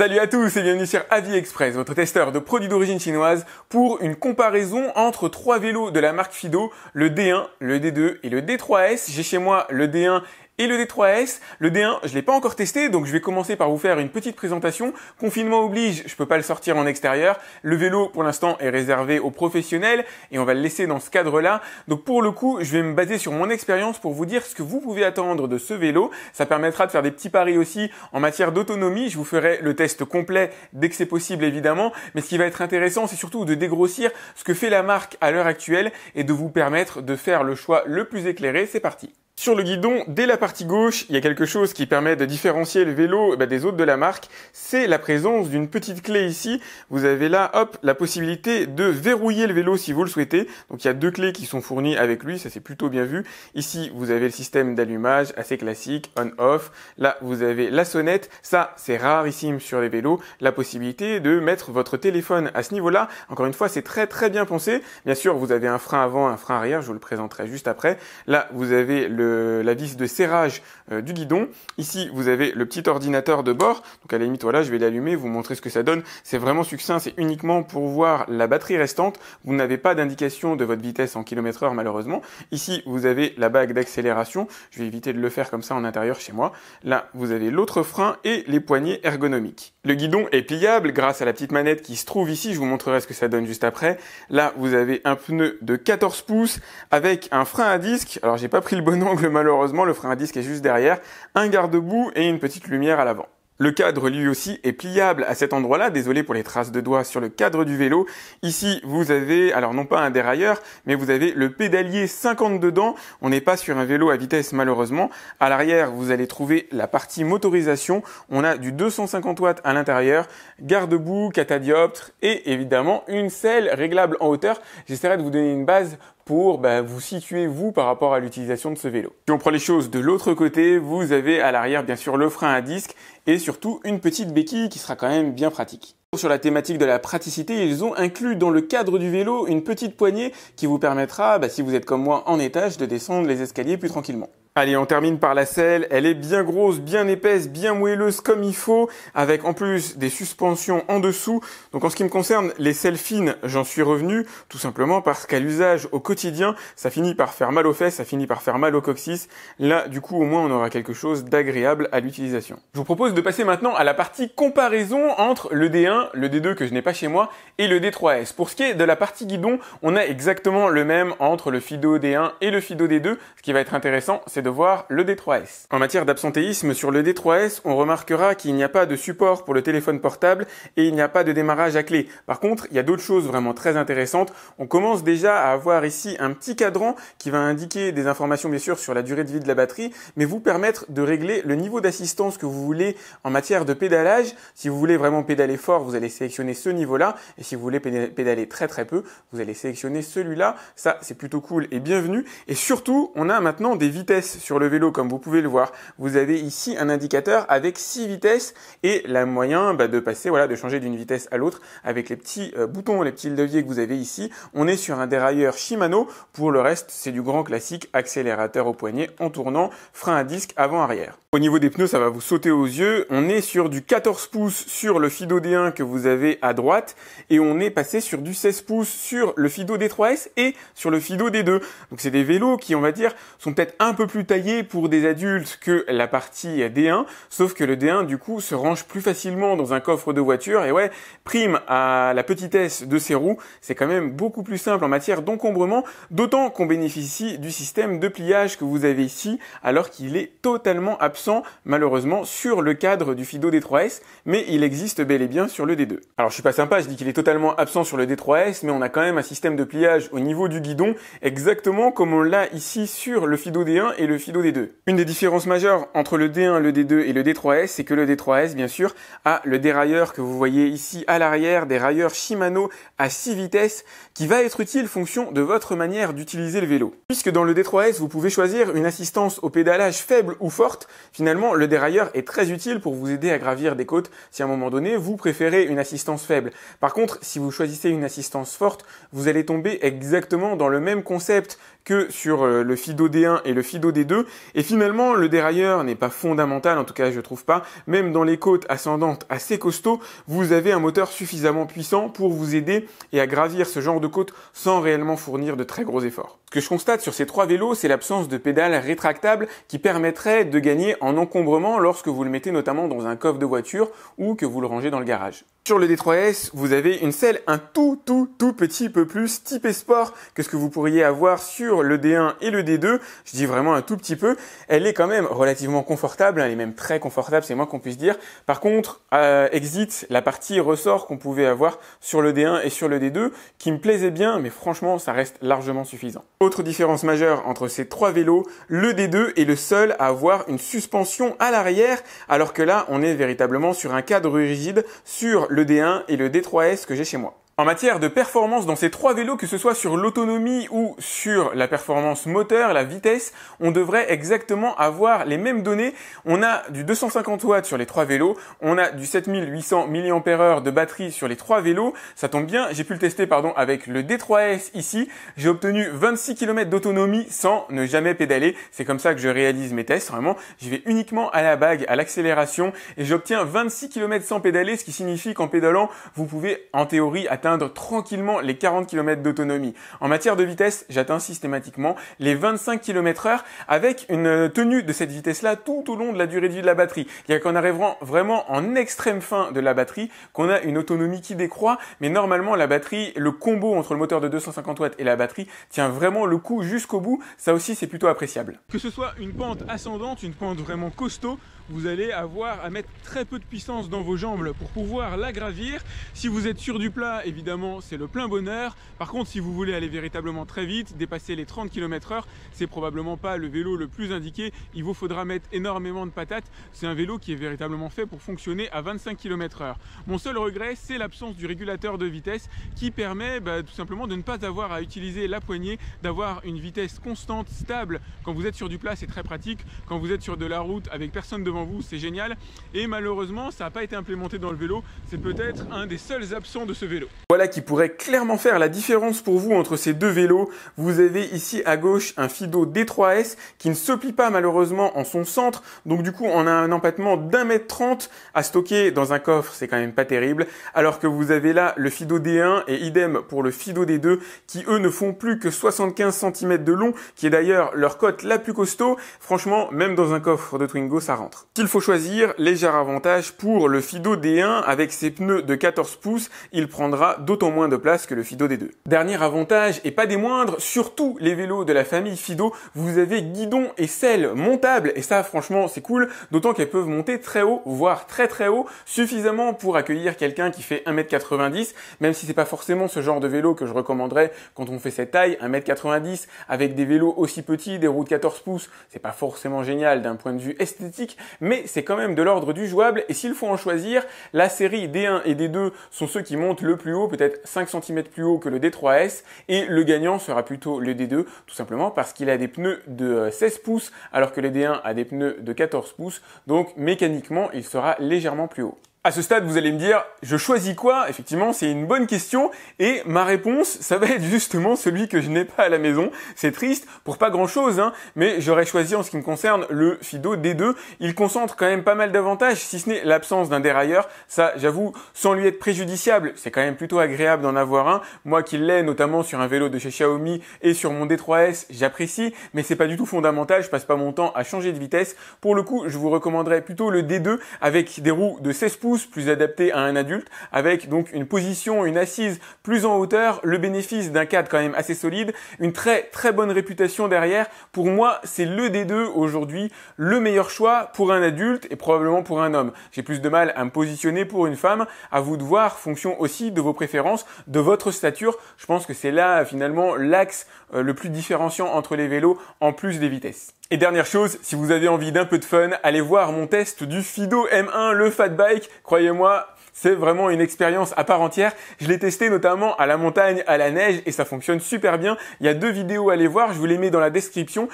Salut à tous et bienvenue sur Express, votre testeur de produits d'origine chinoise pour une comparaison entre trois vélos de la marque Fido, le D1, le D2 et le D3S. J'ai chez moi le D1 et le D3S. Le D1, je l'ai pas encore testé, donc je vais commencer par vous faire une petite présentation. Confinement oblige, je ne peux pas le sortir en extérieur. Le vélo, pour l'instant, est réservé aux professionnels et on va le laisser dans ce cadre-là. Donc pour le coup, je vais me baser sur mon expérience pour vous dire ce que vous pouvez attendre de ce vélo. Ça permettra de faire des petits paris aussi en matière d'autonomie. Je vous ferai le test complet dès que c'est possible, évidemment. Mais ce qui va être intéressant, c'est surtout de dégrossir ce que fait la marque à l'heure actuelle et de vous permettre de faire le choix le plus éclairé. C'est parti. Sur le guidon, dès la partie gauche, il y a quelque chose qui permet de différencier le vélo eh ben, des autres de la marque, c'est la présence d'une petite clé ici. Vous avez là, hop, la possibilité de verrouiller le vélo si vous le souhaitez. Donc il y a deux clés qui sont fournies avec lui, ça c'est plutôt bien vu. Ici, vous avez le système d'allumage assez classique, on-off. Là, vous avez la sonnette. Ça, c'est rarissime sur les vélos, la possibilité de mettre votre téléphone à ce niveau-là. Encore une fois, c'est très très bien pensé. Bien sûr, vous avez un frein avant, un frein arrière, je vous le présenterai juste après. Là, vous avez le euh, la vis de serrage euh, du guidon. Ici, vous avez le petit ordinateur de bord. Donc à la limite, voilà, je vais l'allumer, vous montrer ce que ça donne. C'est vraiment succinct, c'est uniquement pour voir la batterie restante. Vous n'avez pas d'indication de votre vitesse en km heure malheureusement. Ici, vous avez la bague d'accélération. Je vais éviter de le faire comme ça en intérieur chez moi. Là, vous avez l'autre frein et les poignées ergonomiques. Le guidon est pliable grâce à la petite manette qui se trouve ici. Je vous montrerai ce que ça donne juste après. Là, vous avez un pneu de 14 pouces avec un frein à disque. Alors, j'ai pas pris le bon nom malheureusement, le frein à disque est juste derrière, un garde-boue et une petite lumière à l'avant. Le cadre lui aussi est pliable à cet endroit-là, désolé pour les traces de doigts sur le cadre du vélo. Ici, vous avez, alors non pas un dérailleur, mais vous avez le pédalier 50 dedans. On n'est pas sur un vélo à vitesse malheureusement. À l'arrière, vous allez trouver la partie motorisation. On a du 250 watts à l'intérieur, garde-boue, catadioptre et évidemment une selle réglable en hauteur. J'essaierai de vous donner une base pour ben, vous situer vous par rapport à l'utilisation de ce vélo. Si on prend les choses de l'autre côté, vous avez à l'arrière bien sûr le frein à disque et surtout une petite béquille qui sera quand même bien pratique. Sur la thématique de la praticité, ils ont inclus dans le cadre du vélo une petite poignée qui vous permettra, ben, si vous êtes comme moi en étage, de descendre les escaliers plus tranquillement. Allez, on termine par la selle. Elle est bien grosse, bien épaisse, bien moelleuse comme il faut, avec en plus des suspensions en dessous. Donc en ce qui me concerne, les selles fines, j'en suis revenu, tout simplement parce qu'à l'usage au quotidien, ça finit par faire mal aux fesses, ça finit par faire mal au coccyx. Là, du coup, au moins, on aura quelque chose d'agréable à l'utilisation. Je vous propose de passer maintenant à la partie comparaison entre le D1, le D2 que je n'ai pas chez moi, et le D3S. Pour ce qui est de la partie guidon, on a exactement le même entre le Fido D1 et le Fido D2. Ce qui va être intéressant, c'est de voir le D3S. En matière d'absentéisme sur le D3S, on remarquera qu'il n'y a pas de support pour le téléphone portable et il n'y a pas de démarrage à clé. Par contre, il y a d'autres choses vraiment très intéressantes. On commence déjà à avoir ici un petit cadran qui va indiquer des informations bien sûr sur la durée de vie de la batterie, mais vous permettre de régler le niveau d'assistance que vous voulez en matière de pédalage. Si vous voulez vraiment pédaler fort, vous allez sélectionner ce niveau-là, et si vous voulez pédaler très très peu, vous allez sélectionner celui-là. Ça, c'est plutôt cool et bienvenu. Et surtout, on a maintenant des vitesses sur le vélo, comme vous pouvez le voir. Vous avez ici un indicateur avec 6 vitesses et la moyen bah, de passer, voilà, de changer d'une vitesse à l'autre avec les petits euh, boutons, les petits leviers que vous avez ici. On est sur un dérailleur Shimano. Pour le reste, c'est du grand classique accélérateur au poignet en tournant, frein à disque avant-arrière. Au niveau des pneus, ça va vous sauter aux yeux. On est sur du 14 pouces sur le Fido D1 que vous avez à droite et on est passé sur du 16 pouces sur le Fido D3S et sur le Fido D2. Donc c'est des vélos qui, on va dire, sont peut-être un peu plus taillé pour des adultes que la partie D1, sauf que le D1 du coup se range plus facilement dans un coffre de voiture et ouais, prime à la petitesse de ses roues, c'est quand même beaucoup plus simple en matière d'encombrement, d'autant qu'on bénéficie du système de pliage que vous avez ici alors qu'il est totalement absent malheureusement sur le cadre du Fido D3S, mais il existe bel et bien sur le D2. Alors je suis pas sympa, je dis qu'il est totalement absent sur le D3S, mais on a quand même un système de pliage au niveau du guidon exactement comme on l'a ici sur le Fido D1 et le D2. Une des différences majeures entre le D1, le D2 et le D3S, c'est que le D3S, bien sûr, a le dérailleur que vous voyez ici à l'arrière, dérailleur Shimano à 6 vitesses, qui va être utile fonction de votre manière d'utiliser le vélo. Puisque dans le D3S, vous pouvez choisir une assistance au pédalage faible ou forte, finalement, le dérailleur est très utile pour vous aider à gravir des côtes si à un moment donné, vous préférez une assistance faible. Par contre, si vous choisissez une assistance forte, vous allez tomber exactement dans le même concept que sur euh, le Fido D1 et le Fido D2, deux. Et finalement, le dérailleur n'est pas fondamental, en tout cas je trouve pas. Même dans les côtes ascendantes assez costaud vous avez un moteur suffisamment puissant pour vous aider et à gravir ce genre de côtes sans réellement fournir de très gros efforts. Ce que je constate sur ces trois vélos, c'est l'absence de pédales rétractables qui permettrait de gagner en encombrement lorsque vous le mettez notamment dans un coffre de voiture ou que vous le rangez dans le garage. Sur le D3S, vous avez une selle un tout tout tout petit peu plus type sport que ce que vous pourriez avoir sur le D1 et le D2. Je dis vraiment un tout petit peu. Elle est quand même relativement confortable, elle est même très confortable, c'est moins qu'on puisse dire. Par contre, euh, exit la partie ressort qu'on pouvait avoir sur le D1 et sur le D2 qui me plaisait bien, mais franchement, ça reste largement suffisant. Autre différence majeure entre ces trois vélos, le D2 est le seul à avoir une suspension à l'arrière, alors que là, on est véritablement sur un cadre rigide sur le D1 et le D3S que j'ai chez moi. En matière de performance dans ces trois vélos, que ce soit sur l'autonomie ou sur la performance moteur, la vitesse, on devrait exactement avoir les mêmes données. On a du 250 watts sur les trois vélos, on a du 7800 mAh de batterie sur les trois vélos. Ça tombe bien, j'ai pu le tester pardon avec le D3S ici. J'ai obtenu 26 km d'autonomie sans ne jamais pédaler. C'est comme ça que je réalise mes tests. Vraiment, je vais uniquement à la bague, à l'accélération et j'obtiens 26 km sans pédaler, ce qui signifie qu'en pédalant, vous pouvez en théorie atteindre tranquillement les 40 km d'autonomie. En matière de vitesse, j'atteins systématiquement les 25 km heure avec une euh, tenue de cette vitesse-là tout au long de la durée de vie de la batterie. Il y a qu'en arrivant vraiment en extrême fin de la batterie qu'on a une autonomie qui décroît, mais normalement la batterie, le combo entre le moteur de 250 watts et la batterie tient vraiment le coup jusqu'au bout. Ça aussi, c'est plutôt appréciable. Que ce soit une pente ascendante, une pente vraiment costaud, vous allez avoir à mettre très peu de puissance dans vos jambes pour pouvoir la gravir. Si vous êtes sur du plat, évidemment, c'est le plein bonheur. Par contre, si vous voulez aller véritablement très vite, dépasser les 30 km h c'est probablement pas le vélo le plus indiqué. Il vous faudra mettre énormément de patates. C'est un vélo qui est véritablement fait pour fonctionner à 25 km h Mon seul regret, c'est l'absence du régulateur de vitesse qui permet bah, tout simplement de ne pas avoir à utiliser la poignée, d'avoir une vitesse constante, stable. Quand vous êtes sur du plat, c'est très pratique. Quand vous êtes sur de la route avec personne devant vous, c'est génial. Et malheureusement, ça n'a pas été implémenté dans le vélo. C'est peut-être un des seuls absents de ce vélo. Voilà qui pourrait clairement faire la différence pour vous entre ces deux vélos. Vous avez ici à gauche un Fido D3S qui ne se plie pas malheureusement en son centre. Donc du coup, on a un empattement d'un mètre trente à stocker dans un coffre. C'est quand même pas terrible. Alors que vous avez là le Fido D1 et idem pour le Fido D2 qui eux ne font plus que 75 cm de long, qui est d'ailleurs leur cote la plus costaud. Franchement, même dans un coffre de Twingo, ça rentre qu'il faut choisir, légère avantage pour le Fido D1 avec ses pneus de 14 pouces, il prendra d'autant moins de place que le Fido D2. Dernier avantage, et pas des moindres, surtout les vélos de la famille Fido, vous avez guidon et selle montables, et ça franchement c'est cool, d'autant qu'elles peuvent monter très haut, voire très très haut, suffisamment pour accueillir quelqu'un qui fait 1m90, même si c'est pas forcément ce genre de vélo que je recommanderais quand on fait cette taille, 1m90, avec des vélos aussi petits, des roues de 14 pouces, c'est pas forcément génial d'un point de vue esthétique, mais c'est quand même de l'ordre du jouable. Et s'il faut en choisir, la série D1 et D2 sont ceux qui montent le plus haut, peut-être 5 cm plus haut que le D3S, et le gagnant sera plutôt le D2, tout simplement parce qu'il a des pneus de 16 euh, pouces, alors que le D1 a des pneus de 14 pouces, donc mécaniquement, il sera légèrement plus haut. À ce stade, vous allez me dire, je choisis quoi Effectivement, c'est une bonne question, et ma réponse, ça va être justement celui que je n'ai pas à la maison. C'est triste, pour pas grand-chose, hein, mais j'aurais choisi en ce qui me concerne le Fido D2. Il concentre quand même pas mal d'avantages, si ce n'est l'absence d'un dérailleur. Ça, j'avoue, sans lui être préjudiciable, c'est quand même plutôt agréable d'en avoir un. Moi qui l'ai, notamment sur un vélo de chez Xiaomi et sur mon D3S, j'apprécie, mais c'est pas du tout fondamental, je passe pas mon temps à changer de vitesse. Pour le coup, je vous recommanderais plutôt le D2 avec des roues de 16 pouces plus adapté à un adulte, avec donc une position, une assise plus en hauteur, le bénéfice d'un cadre quand même assez solide, une très très bonne réputation derrière. Pour moi, c'est le des deux aujourd'hui le meilleur choix pour un adulte et probablement pour un homme. J'ai plus de mal à me positionner pour une femme, à vous de voir, fonction aussi de vos préférences, de votre stature. Je pense que c'est là finalement l'axe euh, le plus différenciant entre les vélos en plus des vitesses. Et dernière chose, si vous avez envie d'un peu de fun, allez voir mon test du Fido M1, le fat bike. Croyez-moi, c'est vraiment une expérience à part entière. Je l'ai testé notamment à la montagne, à la neige et ça fonctionne super bien. Il y a deux vidéos à aller voir, je vous les mets dans la description.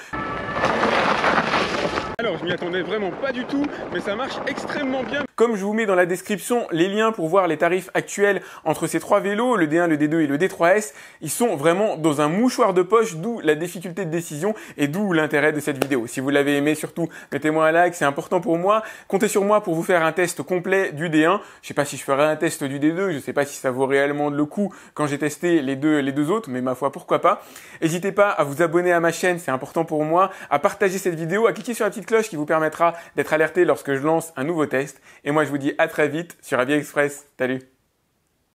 Alors, je m'y attendais vraiment pas du tout, mais ça marche extrêmement bien. Comme je vous mets dans la description les liens pour voir les tarifs actuels entre ces trois vélos, le D1, le D2 et le D3S, ils sont vraiment dans un mouchoir de poche, d'où la difficulté de décision et d'où l'intérêt de cette vidéo. Si vous l'avez aimé, surtout, mettez-moi un like, c'est important pour moi. Comptez sur moi pour vous faire un test complet du D1. Je ne sais pas si je ferai un test du D2, je ne sais pas si ça vaut réellement le coup quand j'ai testé les deux, les deux autres, mais ma foi, pourquoi pas. N'hésitez pas à vous abonner à ma chaîne, c'est important pour moi, à partager cette vidéo, à cliquer sur la petite cloche qui vous permettra d'être alerté lorsque je lance un nouveau test. Et moi, je vous dis à très vite sur Aviexpress. Express. Salut